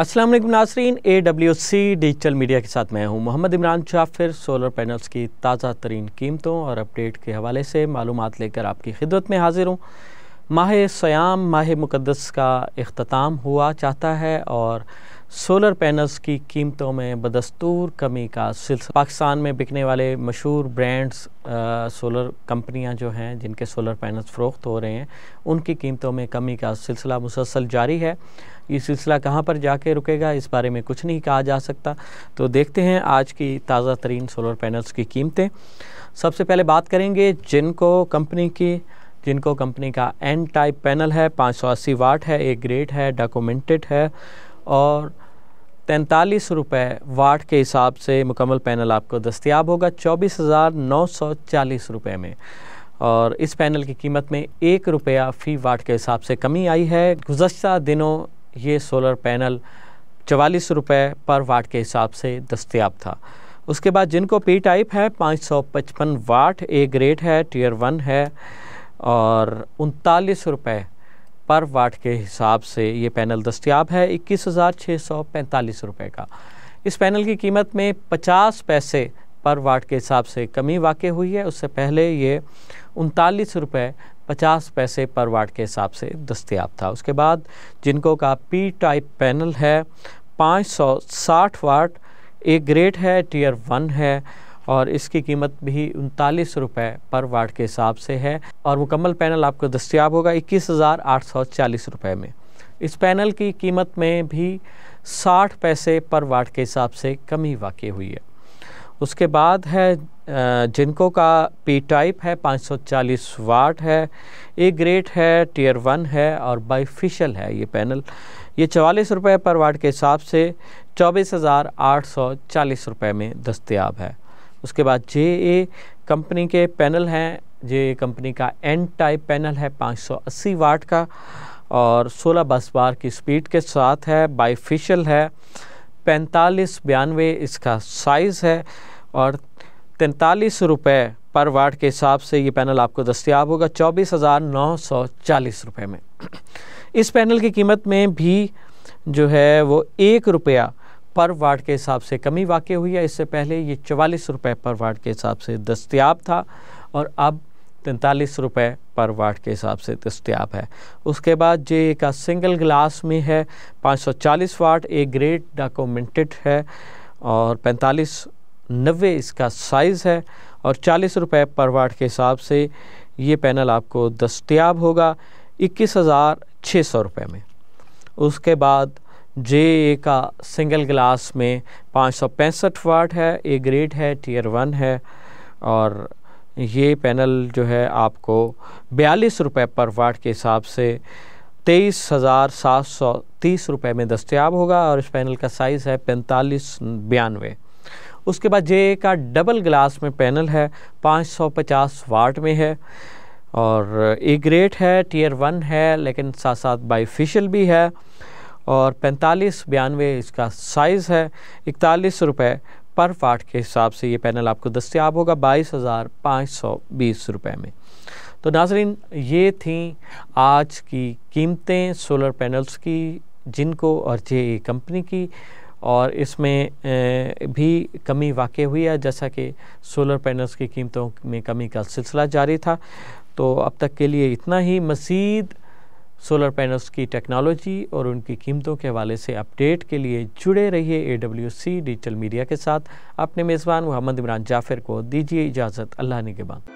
Aslam Nasreen A W C digital media के साथ मैं हूं मोहम्मद इमरान जाफिर सोलर पैनल्स की ताज़ा तरीन कीमतों और अपडेट के हवाले से मालूम लेकर आपकी खिदमत में हाजिर हूं माह सयाम माह मुक़दस का अख्ताम हुआ चाहता है और सोलर पैनल्स की कीमतों में बदस्तूर कमी का सिलसिला पाकिस्तान में बिकने वाले मशहूर ब्रांड्स सोलर कंपनियां जो हैं जिनके सोलर पैनल्स फ़रोख्त हो रहे हैं उनकी कीमतों में कमी का सिलसिला मुसलसल जारी है ये सिलसिला कहाँ पर जाके रुकेगा इस बारे में कुछ नहीं कहा जा सकता तो देखते हैं आज की ताज़ा तरीन सोलर पैनल्स की कीमतें सबसे पहले बात करेंगे जिनको कंपनी की जिनको कंपनी का एन टाइप पैनल है पाँच वाट है एक ग्रेड है डॉक्यूमेंटेड है और तैंतालीस रुपये वाट के हिसाब से मुकम्मल पैनल आपको दस्तियाब होगा चौबीस हज़ार नौ सौ चालीस रुपये में और इस पैनल की कीमत में एक रुपया फ़ी वाट के हिसाब से कमी आई है गुजशत दिनों ये सोलर पैनल चवालीस रुपये पर वाट के हिसाब से दस्तियाब था उसके बाद जिनको पी टाइप है पाँच सौ पचपन वाट ए ग्रेड है टीयर वन है और उनतालीस रुपये पर वाट के हिसाब से ये पैनल दस्तियाब है इक्कीस हज़ार छः सौ पैंतालीस रुपये का इस पैनल की कीमत में पचास पैसे पर वाट के हिसाब से कमी वाक़ हुई है उससे पहले ये उनतालीस रुपये पचास पैसे पर वाट के हिसाब से दस्तियाब था उसके बाद जिनको का पी टाइप पैनल है पाँच सौ साठ वाट ए ग्रेड है टीयर वन है और इसकी कीमत भी उनतालीस रुपये पर वाट के हिसाब से है और मुकम्मल पैनल आपको दस्तियाब होगा इक्कीस हज़ार आठ सौ चालीस रुपये में इस पैनल की कीमत में भी साठ पैसे पर वाट के हिसाब से कमी वाक़ हुई है उसके बाद है जिनको का पी टाइप है 540 वाट है ए ग्रेट है टीयर वन है और बाईफिशल है ये पैनल ये चवालीस रुपये पर वाट के हिसाब से चौबीस हज़ार आठ सौ चालीस रुपये में दस्तियाब है उसके बाद जे ए कंपनी के पैनल हैं जे ए कंपनी का एन टाइप पैनल है 580 वाट का और 16 बस बार की स्पीड के साथ है बाईफिशल है पैंतालीस बयानवे इसका साइज़ है और तैंतालीस रुपये पर वाट के हिसाब से ये पैनल आपको दस्तियाब होगा चौबीस हज़ार नौ सौ चालीस रुपये में इस पैनल की कीमत में भी जो है वो एक रुपया पर वाट के हिसाब से कमी वाक़ हुई है इससे पहले ये चवालीस रुपये पर वाट के हिसाब से दस्तियाब था और अब तैंतालीस रुपये पर वाट के हिसाब से दस्तियाब है उसके बाद जे का सिंगल ग्लास में है 540 वाट एक ग्रेड डॉक्यूमेंटेड है और पैंतालीस नबे इसका साइज़ है और चालीस रुपये पर वाट के हिसाब से ये पैनल आपको दस्तियाब होगा इक्कीस हज़ार छः सौ रुपये में उसके बाद जे ए का सिंगल ग्लास में पाँच सौ पैंसठ वाट है ए ग्रेड है टीयर वन है और ये पैनल जो है आपको बयालीस रुपये पर वाट के हिसाब से तेईस हज़ार सात सौ तीस रुपये में दस्तियाब होगा और इस पैनल का साइज़ है पैंतालीस बयानवे उसके बाद जे ए का डबल ग्लास में पैनल है पाँच सौ पचास वाट में है और ए ग्रेट है टीयर वन है लेकिन साथ साथ बाईफिशल भी है और पैंतालीस बयानवे इसका साइज़ है इकतालीस रुपये पर फाट के हिसाब से ये पैनल आपको दस्तियाब होगा बाईस हज़ार पाँच सौ बीस रुपये में तो नाजरीन ये थी आज की कीमतें सोलर पैनल्स की जिनको और जे कंपनी की और इसमें भी कमी वाक़ हुई है जैसा कि सोलर पैनल्स की कीमतों में कमी का सिलसिला जारी था तो अब तक के लिए इतना ही मज़ीद सोलर पैनल्स की टेक्नोलॉजी और उनकी कीमतों के हवाले से अपडेट के लिए जुड़े रहिए ए डिजिटल मीडिया के साथ अपने मेज़बान मोहम्मद इमरान जाफिर को दीजिए इजाज़त अल्लाह बाद